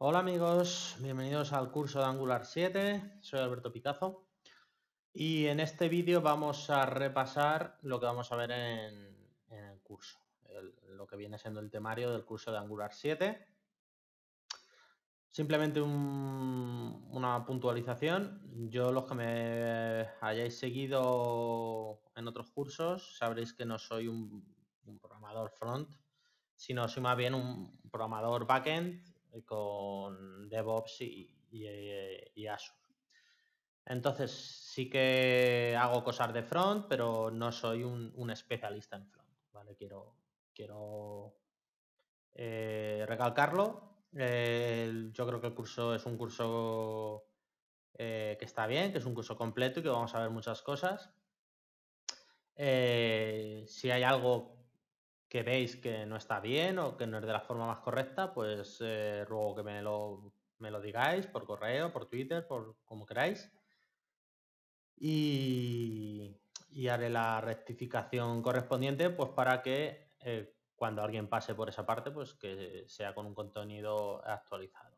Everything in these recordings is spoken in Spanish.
Hola amigos, bienvenidos al curso de Angular 7, soy Alberto Picazo y en este vídeo vamos a repasar lo que vamos a ver en, el curso, lo que viene siendo el temario del curso de Angular 7. Simplemente una puntualización, yo los que me hayáis seguido en otros cursos sabréis que no soy un, un programador front, sino soy más bien un programador backend eh, con DevOps y, eh, y, Azure. Entonces, sí que hago cosas de front, pero no soy un, especialista en front. Quiero, quiero eh, recalcarlo. yo creo que el curso es un curso que está bien, que es un curso completo y que vamos a ver muchas cosas. si hay algo que veis que no está bien o que no es de la forma más correcta, pues eh, ruego que me lo, digáis por correo, por Twitter, por como queráis. Y, haré la rectificación correspondiente pues para que eh, cuando alguien pase por esa parte, pues que sea con un contenido actualizado.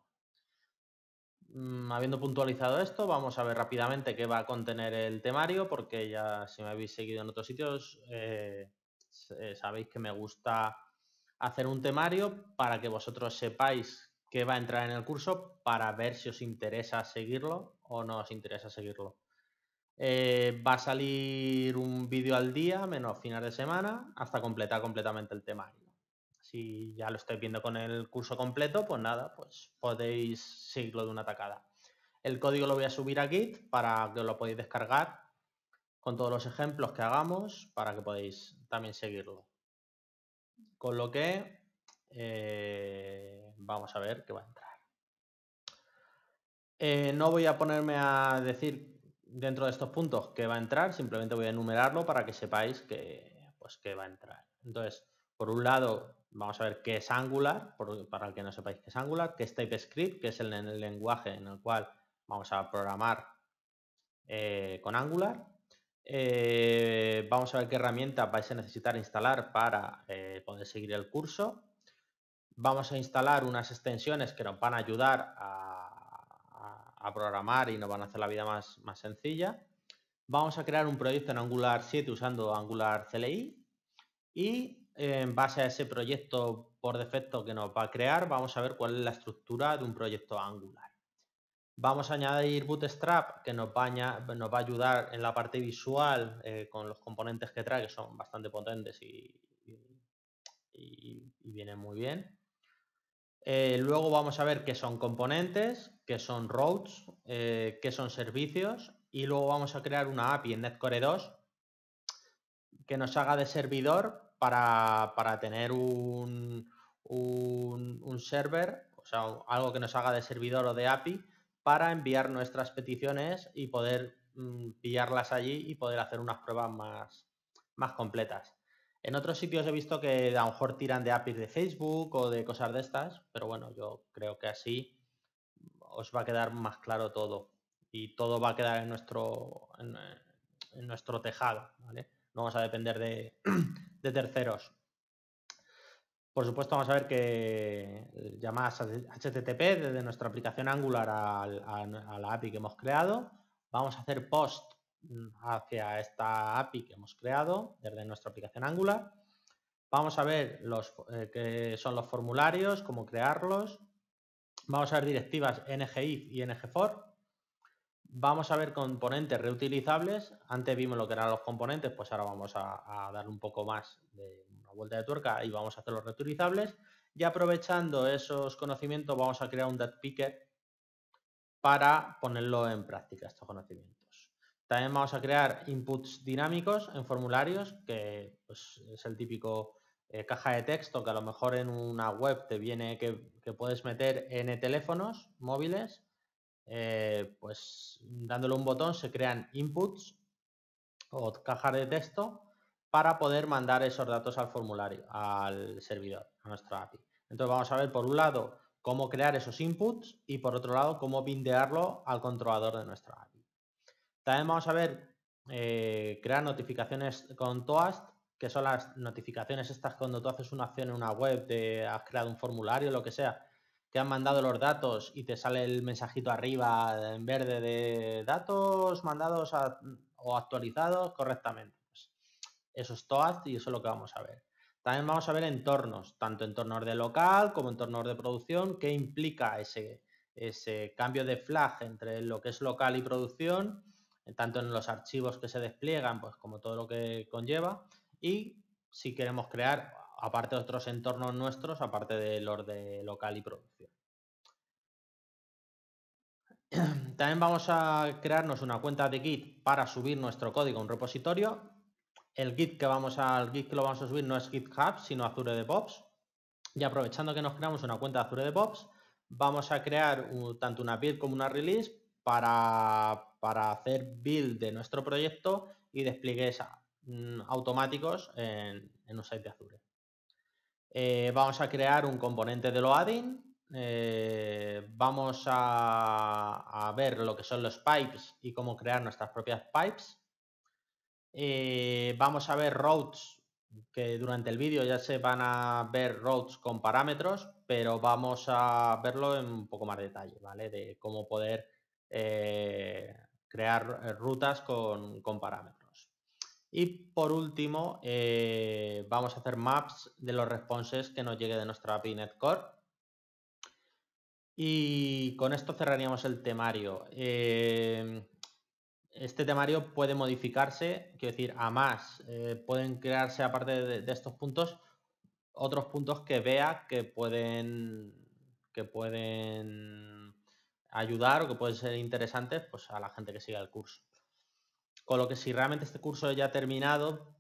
Mm, habiendo puntualizado esto, vamos a ver rápidamente qué va a contener el temario, porque ya si me habéis seguido en otros sitios... Eh, eh, sabéis que me gusta hacer un temario para que vosotros sepáis qué va a entrar en el curso para ver si os interesa seguirlo o no os interesa seguirlo. Eh, va a salir un vídeo al día, menos final de semana, hasta completar completamente el temario. Si ya lo estáis viendo con el curso completo, pues nada, pues podéis seguirlo de una tacada. El código lo voy a subir a Git para que lo podáis descargar con todos los ejemplos que hagamos para que podáis también seguirlo. Con lo que eh, vamos a ver qué va a entrar. Eh, no voy a ponerme a decir dentro de estos puntos qué va a entrar, simplemente voy a enumerarlo para que sepáis que, pues, qué va a entrar. Entonces, por un lado, vamos a ver qué es Angular, para el que no sepáis qué es Angular, qué es TypeScript, que es el, el lenguaje en el cual vamos a programar eh, con Angular. Eh, vamos a ver qué herramientas vais a necesitar instalar para eh, poder seguir el curso. Vamos a instalar unas extensiones que nos van a ayudar a, programar y nos van a hacer la vida más, sencilla. Vamos a crear un proyecto en Angular 7 usando Angular CLI y en base a ese proyecto por defecto que nos va a crear, vamos a ver cuál es la estructura de un proyecto Angular. Vamos a añadir Bootstrap, que nos va a, ayudar en la parte visual eh, con los componentes que trae, que son bastante potentes y, y, vienen muy bien. Eh, luego vamos a ver qué son componentes, qué son routes, eh, qué son servicios y luego vamos a crear una API en NetCore 2 que nos haga de servidor para, tener un, server, o sea, algo que nos haga de servidor o de API para enviar nuestras peticiones y poder mm, pillarlas allí y poder hacer unas pruebas más, más completas. En otros sitios he visto que a lo mejor tiran de APIs de Facebook o de cosas de estas, pero bueno, yo creo que así mm, os va a quedar más claro todo y todo va a quedar en nuestro, nuestro tejado, No vamos a depender de, de terceros. Por supuesto, vamos a ver que eh, llamadas HTTP desde nuestra aplicación Angular a, la API que hemos creado. Vamos a hacer post mm, hacia esta API que hemos creado desde nuestra aplicación Angular. Vamos a ver los, eh, qué son los formularios, cómo crearlos. Vamos a ver directivas ngIF y ngFOR. Vamos a ver componentes reutilizables. Antes vimos lo que eran los componentes, pues ahora vamos a, a darle un poco más de, vuelta de tuerca y vamos a hacerlos reutilizables. Y aprovechando esos conocimientos, vamos a crear un dead picker para ponerlo en práctica, estos conocimientos. También vamos a crear inputs dinámicos en formularios, que pues, es el típico eh, caja de texto que a lo mejor en una web te viene que, puedes meter en teléfonos móviles. Eh, pues dándole un botón se crean inputs o cajas de texto para poder mandar esos datos al formulario, al servidor, a nuestro API. Entonces vamos a ver por un lado cómo crear esos inputs y por otro lado cómo bindearlo al controlador de nuestra API. También vamos a ver eh, crear notificaciones con Toast, que son las notificaciones estas cuando tú haces una acción en una web, te has creado un formulario, lo que sea, que han mandado los datos y te sale el mensajito arriba en verde de datos mandados o actualizados correctamente. Eso es TOAD y eso es lo que vamos a ver. También vamos a ver entornos, tanto entornos de local como entornos de producción, qué implica ese, ese cambio de flag entre lo que es local y producción, eh, tanto en los archivos que se despliegan, pues como todo lo que conlleva, y si queremos crear, aparte de otros entornos nuestros, aparte de los de local y producción. También vamos a crearnos una cuenta de Git para subir nuestro código a un repositorio el Git que vamos al Git lo vamos a subir no es GitHub, sino Azure DevOps. Y aprovechando que nos creamos una cuenta de Azure DevOps, vamos a crear tanto una build como una release para, hacer build de nuestro proyecto y despliegues mm, automáticos en, un site de Azure. Eh, vamos a crear un componente de lo Eh, vamos a ver lo que son los pipes y cómo crear nuestras propias pipes. Eh, vamos a ver routes, que durante el vídeo ya se van a ver routes con parámetros, pero vamos a verlo en un poco más detalle, ¿vale? De cómo poder eh, crear eh, rutas con, parámetros. Y por último, vamos a hacer maps de los responses que nos llegue de nuestra API Netcore. Y con esto cerraríamos el temario este temario puede modificarse, quiero decir, a más. Eh, pueden crearse, aparte de, estos puntos, otros puntos que vea que pueden, que pueden ayudar o que pueden ser interesantes pues, a la gente que siga el curso. Con lo que si realmente este curso ya ha terminado,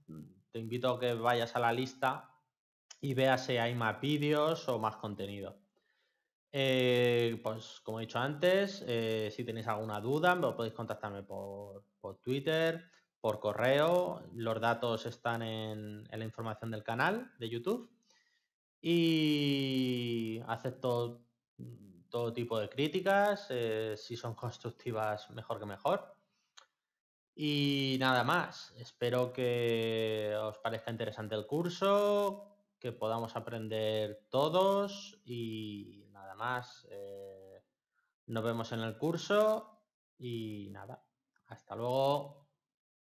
te invito a que vayas a la lista y veas si hay más vídeos o más contenido. Eh, pues como he dicho antes, eh, si tenéis alguna duda, podéis contactarme por, Twitter, por correo. Los datos están en, la información del canal de YouTube. Y acepto mm, todo tipo de críticas. Eh, si son constructivas, mejor que mejor. Y nada más. Espero que os parezca interesante el curso, que podamos aprender todos y más. Eh, nos vemos en el curso y nada, hasta luego.